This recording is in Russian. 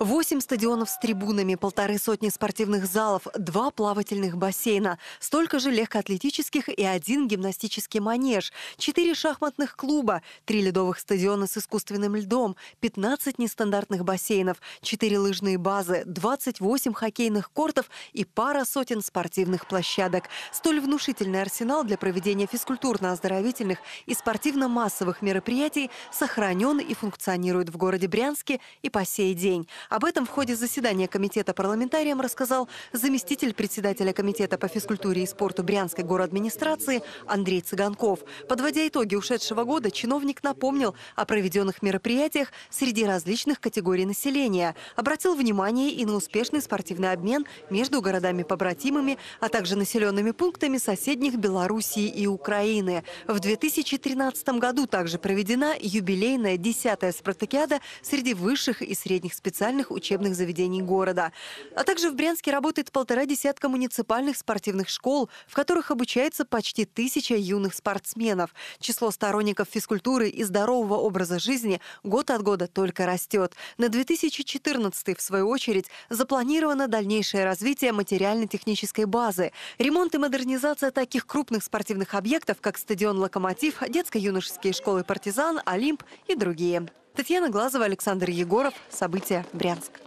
Восемь стадионов с трибунами, полторы сотни спортивных залов, два плавательных бассейна, столько же легкоатлетических и один гимнастический манеж, четыре шахматных клуба, три ледовых стадиона с искусственным льдом, 15 нестандартных бассейнов, четыре лыжные базы, 28 хоккейных кортов и пара сотен спортивных площадок. Столь внушительный арсенал для проведения физкультурно-оздоровительных и спортивно-массовых мероприятий сохранен и функционирует в городе Брянске и по сей день. Об этом в ходе заседания комитета парламентариям рассказал заместитель председателя комитета по физкультуре и спорту Брянской администрации Андрей Цыганков. Подводя итоги ушедшего года, чиновник напомнил о проведенных мероприятиях среди различных категорий населения, обратил внимание и на успешный спортивный обмен между городами-побратимами, а также населенными пунктами соседних Белоруссии и Украины. В 2013 году также проведена юбилейная 10-я спартакиада среди высших и средних специальностей муниципальных учебных заведений города. А также в Брянске работает полтора десятка муниципальных спортивных школ, в которых обучается почти тысяча юных спортсменов. Число сторонников физкультуры и здорового образа жизни год от года только растет. На 2014 в свою очередь, запланировано дальнейшее развитие материально-технической базы. Ремонт и модернизация таких крупных спортивных объектов, как стадион «Локомотив», детско-юношеские школы «Партизан», «Олимп» и другие. Татьяна Глазова, Александр Егоров. События. Брянск.